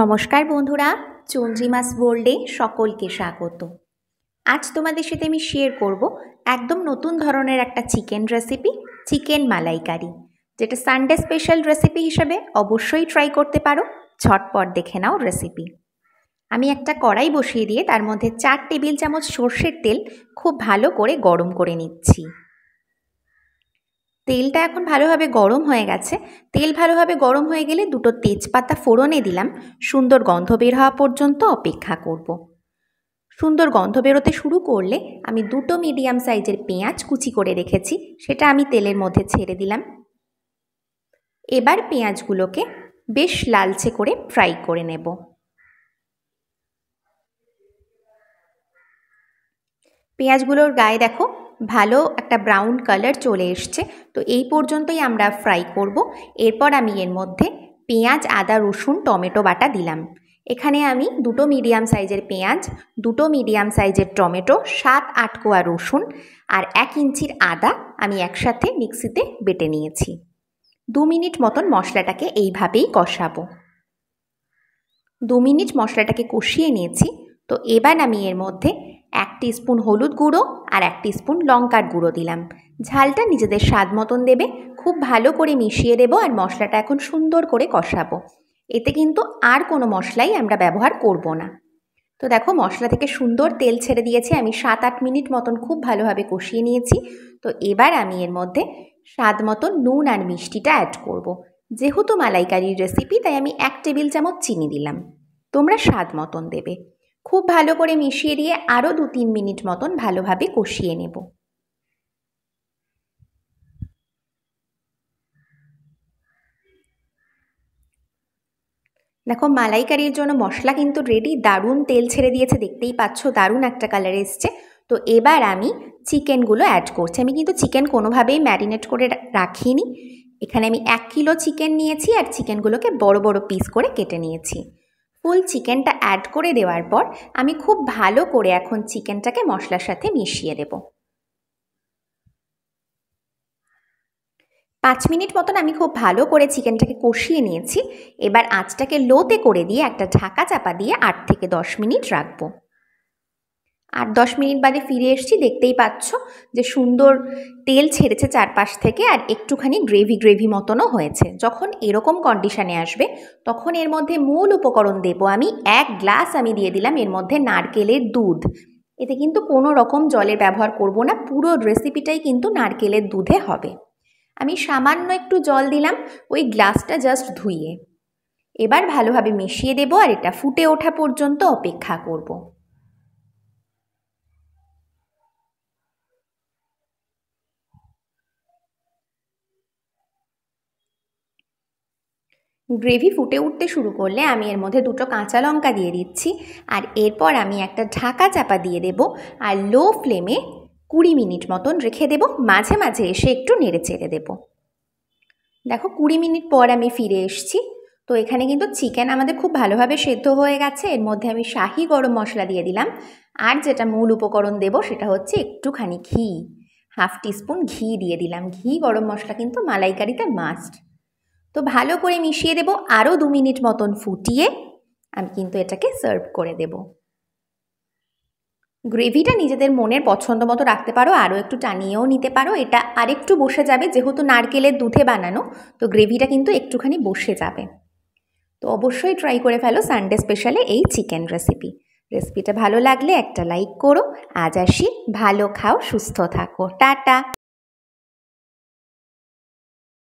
নমস্কার বন্ধুরা মাস বোল্ডে সকলকে স্বাগত আজ তোমাদের সাথে আমি শেয়ার করব একদম নতুন ধরনের একটা চিকেন রেসিপি চিকেন মালাইকারি যেটা সানডে স্পেশাল রেসিপি হিসেবে অবশ্যই ট্রাই করতে পারো ঝটপট দেখে নাও রেসিপি আমি একটা কড়াই বসিয়ে দিয়ে তার মধ্যে চার টেবিল চামচ সর্ষের তেল খুব ভালো করে গরম করে নিচ্ছি তেলটা এখন ভালোভাবে গরম হয়ে গেছে তেল ভালোভাবে গরম হয়ে গেলে দুটো তেজপাতা ফোড়নে দিলাম সুন্দর গন্ধ বের হওয়া পর্যন্ত অপেক্ষা করব। সুন্দর গন্ধ বেরোতে শুরু করলে আমি দুটো মিডিয়াম সাইজের পেঁয়াজ কুচি করে রেখেছি সেটা আমি তেলের মধ্যে ছেড়ে দিলাম এবার পেঁয়াজগুলোকে বেশ লালচে করে ফ্রাই করে নেব পেঁয়াজগুলোর গায়ে দেখো ভালো একটা ব্রাউন কালার চলে এসছে তো এই পর্যন্তই আমরা ফ্রাই করব এরপর আমি এর মধ্যে পেঁয়াজ আদা রসুন টমেটো বাটা দিলাম এখানে আমি দুটো মিডিয়াম সাইজের পেঁয়াজ দুটো মিডিয়াম সাইজের টমেটো সাত আট কোয়া রসুন আর এক ইঞ্চির আদা আমি একসাথে মিক্সিতে বেটে নিয়েছি দু মিনিট মতন মশলাটাকে এইভাবেই কষাবো দু মিনিট মশলাটাকে কষিয়ে নিয়েছি তো এবার আমি এর মধ্যে এক স্পুন হলুদ গুঁড়ো আর এক স্পুন লঙ্কার গুঁড়ো দিলাম ঝালটা নিজেদের স্বাদ মতন দেবে খুব ভালো করে মিশিয়ে দেবো আর মশলাটা এখন সুন্দর করে কষাবো এতে কিন্তু আর কোনো মশলাই আমরা ব্যবহার করব না তো দেখো মশলা থেকে সুন্দর তেল ছেড়ে দিয়েছে আমি সাত আট মিনিট মতন খুব ভালোভাবে কষিয়ে নিয়েছি তো এবার আমি এর মধ্যে স্বাদ মতন নুন আর মিষ্টিটা অ্যাড করব। যেহেতু মালাইকারির রেসিপি তাই আমি এক টেবিল চামচ চিনি দিলাম তোমরা স্বাদ মতন দেবে খুব ভালো করে মিশিয়ে দিয়ে আরও দু তিন মিনিট মতন ভালোভাবে কষিয়ে নেব দেখো মালাইকারির জন্য মশলা কিন্তু রেডি দারুণ তেল ছেড়ে দিয়েছে দেখতেই পাচ্ছ দারুণ একটা কালার এসছে তো এবার আমি চিকেনগুলো অ্যাড করছি আমি কিন্তু চিকেন কোনোভাবেই ম্যারিনেট করে রাখিনি এখানে আমি এক কিলো চিকেন নিয়েছি আর চিকেনগুলোকে বড় বড় পিস করে কেটে নিয়েছি ফুল চিকেনটা অ্যাড করে দেওয়ার পর আমি খুব ভালো করে এখন চিকেনটাকে মশলার সাথে মিশিয়ে দেব পাঁচ মিনিট মতন আমি খুব ভালো করে চিকেনটাকে কষিয়ে নিয়েছি এবার আঁচটাকে লোতে করে দিয়ে একটা ঢাকা চাপা দিয়ে আট থেকে দশ মিনিট রাখবো আর দশ মিনিট বাদে ফিরে এসছি দেখতেই পাচ্ছ যে সুন্দর তেল ছেড়েছে চারপাশ থেকে আর একটুখানি গ্রেভি গ্রেভি মতনও হয়েছে যখন এরকম কন্ডিশানে আসবে তখন এর মধ্যে মূল উপকরণ দেব আমি এক গ্লাস আমি দিয়ে দিলাম এর মধ্যে নারকেলের দুধ এতে কিন্তু কোনো রকম জলের ব্যবহার করব না পুরো রেসিপিটাই কিন্তু নারকেলের দুধে হবে আমি সামান্য একটু জল দিলাম ওই গ্লাসটা জাস্ট ধুইয়ে এবার ভালোভাবে মিশিয়ে দেবো আর এটা ফুটে ওঠা পর্যন্ত অপেক্ষা করবো গ্রেভি ফুটে উঠতে শুরু করলে আমি এর মধ্যে দুটো কাঁচা লঙ্কা দিয়ে দিচ্ছি আর এরপর আমি একটা ঢাকা চাপা দিয়ে দেব আর লো ফ্লেমে কুড়ি মিনিট মতন রেখে দেব মাঝে মাঝে এসে একটু নেড়ে চেড়ে দেবো দেখো কুড়ি মিনিট পর আমি ফিরে এসছি তো এখানে কিন্তু চিকেন আমাদের খুব ভালোভাবে সেদ্ধ হয়ে গেছে এর মধ্যে আমি শাহি গরম মশলা দিয়ে দিলাম আর যেটা মূল উপকরণ দেব সেটা হচ্ছে একটুখানি ঘি হাফ টিস্পুন ঘি দিয়ে দিলাম ঘি গরম মশলা কিন্তু মালাইকারিতে মাস্ট তো ভালো করে মিশিয়ে দেব আরও দু মিনিট মতন ফুটিয়ে আমি কিন্তু এটাকে সার্ভ করে দেব গ্রেভিটা নিজেদের মনের পছন্দ মতো রাখতে পারো আরও একটু টানিয়েও নিতে পারো এটা আরেকটু বসে যাবে যেহেতু নারকেলের দুধে বানানো তো গ্রেভিটা কিন্তু একটুখানি বসে যাবে তো অবশ্যই ট্রাই করে ফেলো সানডে স্পেশালে এই চিকেন রেসিপি রেসিপিটা ভালো লাগলে একটা লাইক করো আজ আসি ভালো খাও সুস্থ থাকো টাটা